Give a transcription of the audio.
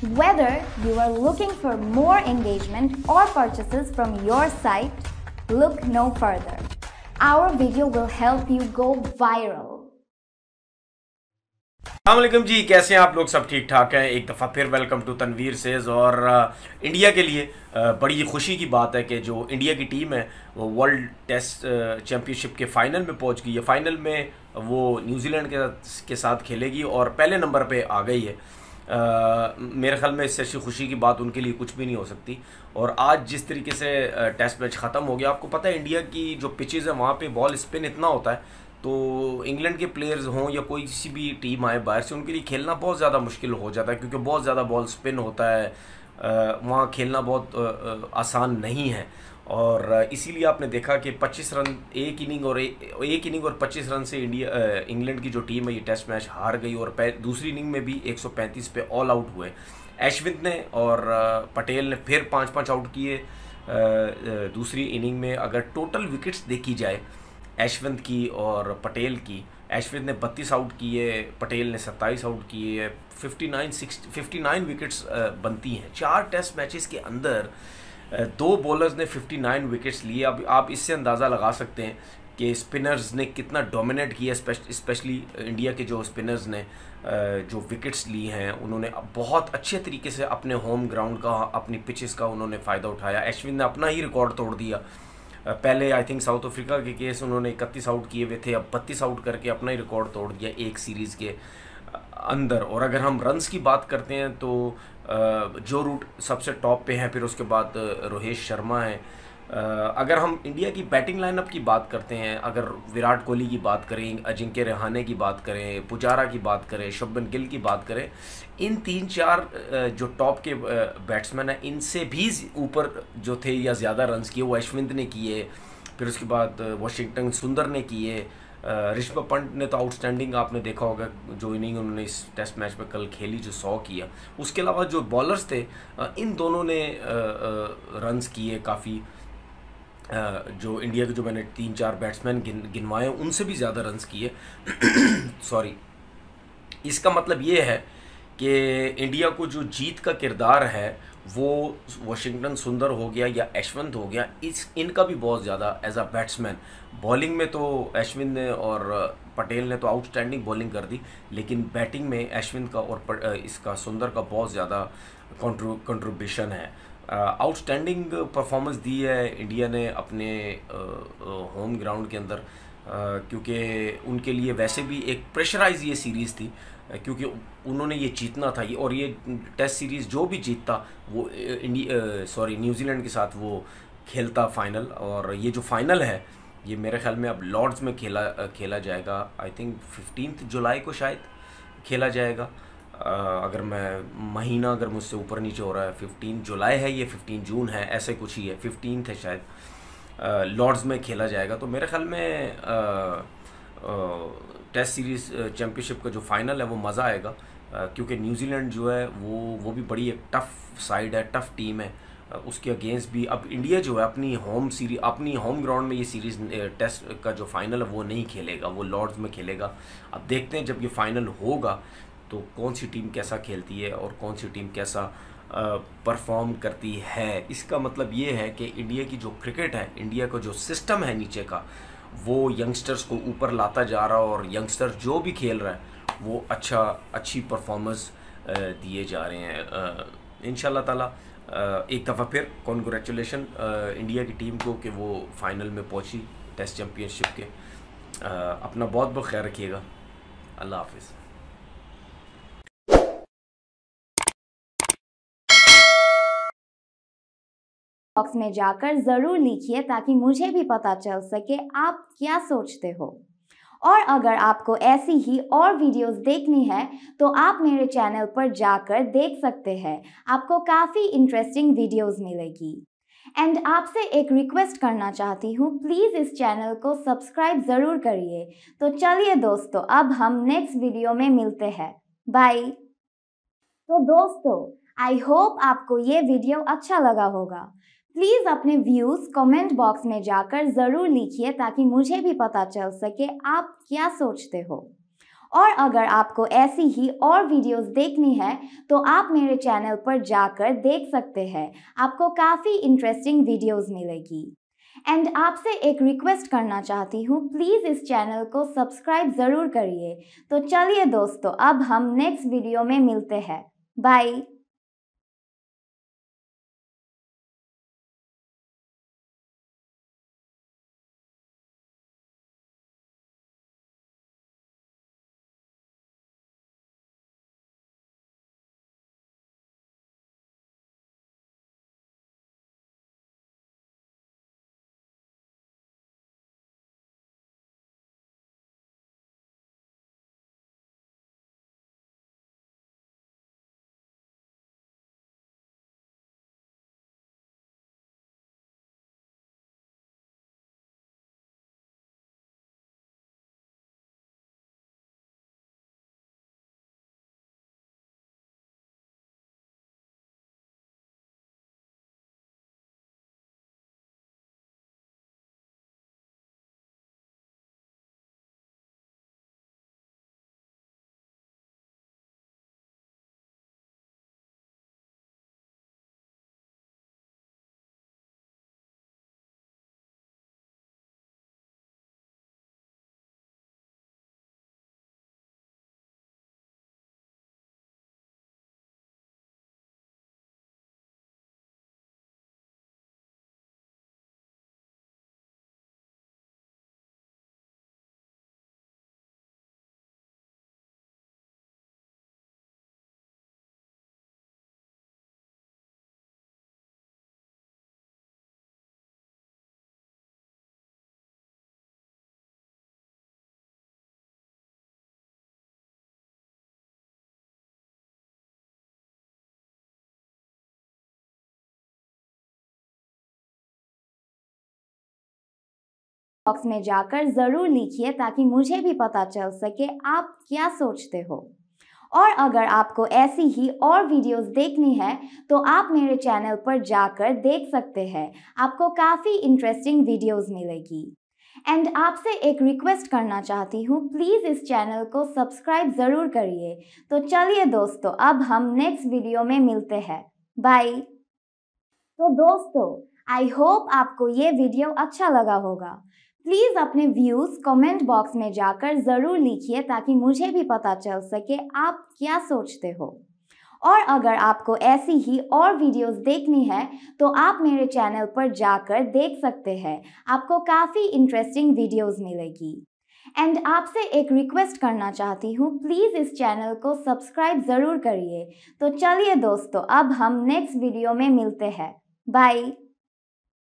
Whether you are looking for more engagement or purchases from your site, look no further. Our video will help you go viral. अल्लाम जी कैसे हैं आप लोग सब ठीक ठाक हैं एक दफ़ा फिर वेलकम टू तनवीर सेज और इंडिया uh, के लिए uh, बड़ी खुशी की बात है कि जो इंडिया की टीम है वो वर्ल्ड टेस्ट चैम्पियनशिप के फाइनल में पहुंच गई है फाइनल में वो न्यूजीलैंड के साथ खेलेगी और पहले नंबर पे आ गई है मेरे ख्याल में इससे अच्छी खुशी की बात उनके लिए कुछ भी नहीं हो सकती और आज जिस तरीके से टेस्ट मैच ख़त्म हो गया आपको पता है इंडिया की जो पिचेज़ हैं वहाँ पर बॉल स्पिन इतना होता है तो इंग्लैंड के प्लेयर्स हों या कोई किसी भी टीम आए बाहर से उनके लिए खेलना बहुत ज़्यादा मुश्किल हो जाता है क्योंकि बहुत ज़्यादा बॉल स्पिन होता है वहाँ खेलना बहुत आसान नहीं है और इसीलिए आपने देखा कि 25 रन एक इनिंग और एक इनिंग और 25 रन से इंडिया इंग्लैंड की जो टीम है ये टेस्ट मैच हार गई और दूसरी इनिंग में भी 135 पे ऑल आउट हुए एशविंद ने और पटेल ने फिर पाँच पाँच आउट किए दूसरी इनिंग में अगर टोटल विकेट्स देखी जाए एशवंत की और पटेल की एशविंद ने 32 आउट किए पटेल ने 27 आउट किए 59 सिक्स विकेट्स बनती हैं चार टेस्ट मैचेस के अंदर दो बॉलर्स ने 59 विकेट्स लिए अब आप इससे अंदाज़ा लगा सकते हैं कि स्पिनर्स ने कितना डोमिनेट किया स्पेशली इंडिया के जो स्पिनर्स ने जो विकेट्स ली हैं उन्होंने बहुत अच्छे तरीके से अपने होम ग्राउंड का अपनी पिचेस का उन्होंने फ़ायदा उठाया एशविन ने अपना ही रिकॉर्ड तोड़ दिया पहले आई थिंक साउथ अफ्रीका के केस उन्होंने इकतीस आउट किए हुए थे अब बत्तीस आउट करके अपना ही रिकॉर्ड तोड़ दिया एक सीरीज़ के अंदर और अगर हम रन्स की बात करते हैं तो जो रूट सबसे टॉप पे हैं फिर उसके बाद रोहित शर्मा हैं अगर हम इंडिया की बैटिंग लाइनअप की बात करते हैं अगर विराट कोहली की बात करें अजिंक्य रहाने की बात करें पुजारा की बात करें शुभन गिल की बात करें इन तीन चार जो टॉप के बैट्समैन हैं इनसे भी ऊपर जो थे या ज़्यादा रन्स किए वो अश्विंद ने किए फिर उसके बाद वाशिंगटन सुंदर ने किए ऋषभ पंत ने तो आउटस्टैंडिंग आपने देखा होगा जो इनिंग उन्होंने इस टेस्ट मैच में कल खेली जो सौ किया उसके अलावा जो बॉलर्स थे इन दोनों ने रन्स किए काफ़ी जो इंडिया के जो मैंने तीन चार बैट्समैन गिन गिनवाए उनसे भी ज़्यादा रन्स किए सॉरी इसका मतलब ये है कि इंडिया को जो जीत का किरदार है वो वाशिंगटन सुंदर हो गया या ऐशवंत हो गया इस इनका भी बहुत ज़्यादा एज अ बैट्समैन बॉलिंग में तो अश्विन ने और पटेल ने तो आउटस्टैंडिंग बॉलिंग कर दी लेकिन बैटिंग में अश्विन का और इसका सुंदर का बहुत ज़्यादा कंट्रीब्यूशन है आउटस्टैंडिंग परफॉर्मेंस दी है इंडिया ने अपने होम ग्राउंड के अंदर क्योंकि उनके लिए वैसे भी एक प्रेशराइज ये सीरीज़ थी क्योंकि उन्होंने ये जीतना था ये और ये टेस्ट सीरीज़ जो भी जीतता वो सॉरी न्यूजीलैंड के साथ वो खेलता फाइनल और ये जो फाइनल है ये मेरे ख्याल में अब लॉर्ड्स में खेला खेला जाएगा आई थिंक फिफ्टीन जुलाई को शायद खेला जाएगा अगर मैं महीना अगर मुझसे ऊपर नीचे हो रहा है फिफ्टीन जुलाई है ये फिफ्टीन जून है ऐसे कुछ ही है फिफ्टीन है शायद लॉर्ड्स में खेला जाएगा तो मेरे ख्याल में टेस्ट सीरीज़ चैम्पियनशिप का जो फाइनल है वो मज़ा आएगा क्योंकि न्यूजीलैंड जो है वो वो भी बड़ी एक टफ़ साइड है टफ़ टीम है उसके अगेंस्ट भी अब इंडिया जो है अपनी होम सीरीज अपनी होम ग्राउंड में ये सीरीज़ टेस्ट का जो फाइनल है वो नहीं खेलेगा वो लॉर्ड्स में खेलेगा अब देखते हैं जब ये फाइनल होगा तो कौन सी टीम कैसा खेलती है और कौन सी टीम कैसा परफॉर्म करती है इसका मतलब ये है कि इंडिया की जो क्रिकेट है इंडिया का जो सिस्टम है नीचे का वो यंगस्टर्स को ऊपर लाता जा रहा है और यंगस्टर जो भी खेल रहा है वो अच्छा अच्छी परफॉर्मेंस दिए जा रहे हैं इन ताला एक दफ़ा फिर कॉन्ग्रेचुलेशन इंडिया की टीम को कि वो फाइनल में पहुंची टेस्ट चैम्पियनशिप के अपना बहुत बहुत ख्याल रखिएगा अल्लाह हाफिज़ बॉक्स में जाकर ज़रूर लिखिए ताकि मुझे भी पता चल सके आप क्या सोचते हो और अगर आपको ऐसी ही और वीडियोस देखनी है तो आप मेरे चैनल पर जाकर देख सकते हैं आपको काफ़ी इंटरेस्टिंग वीडियोस मिलेगी एंड आपसे एक रिक्वेस्ट करना चाहती हूँ प्लीज़ इस चैनल को सब्सक्राइब ज़रूर करिए तो चलिए दोस्तों अब हम नेक्स्ट वीडियो में मिलते हैं बाय तो दोस्तों आई होप आपको ये वीडियो अच्छा लगा होगा प्लीज़ अपने व्यूज़ कमेंट बॉक्स में जाकर ज़रूर लिखिए ताकि मुझे भी पता चल सके आप क्या सोचते हो और अगर आपको ऐसी ही और वीडियोस देखनी है तो आप मेरे चैनल पर जाकर देख सकते हैं आपको काफ़ी इंटरेस्टिंग वीडियोस मिलेगी एंड आपसे एक रिक्वेस्ट करना चाहती हूँ प्लीज़ इस चैनल को सब्सक्राइब ज़रूर करिए तो चलिए दोस्तों अब हम नेक्स्ट वीडियो में मिलते हैं बाय बॉक्स में जाकर ज़रूर लिखिए ताकि मुझे भी पता चल सके आप क्या सोचते हो और अगर आपको ऐसी ही और वीडियोस देखनी है तो आप मेरे चैनल पर जाकर देख सकते हैं आपको काफ़ी इंटरेस्टिंग वीडियोस मिलेगी एंड आपसे एक रिक्वेस्ट करना चाहती हूँ प्लीज़ इस चैनल को सब्सक्राइब ज़रूर करिए तो चलिए दोस्तों अब हम नेक्स्ट वीडियो में मिलते हैं बाय तो दोस्तों आई होप आपको ये वीडियो अच्छा लगा होगा प्लीज़ अपने व्यूज़ कमेंट बॉक्स में जाकर ज़रूर लिखिए ताकि मुझे भी पता चल सके आप क्या सोचते हो और अगर आपको ऐसी ही और वीडियोस देखनी है तो आप मेरे चैनल पर जाकर देख सकते हैं आपको काफ़ी इंटरेस्टिंग वीडियोस मिलेगी एंड आपसे एक रिक्वेस्ट करना चाहती हूँ प्लीज़ इस चैनल को सब्सक्राइब ज़रूर करिए तो चलिए दोस्तों अब हम नेक्स्ट वीडियो में मिलते हैं बाय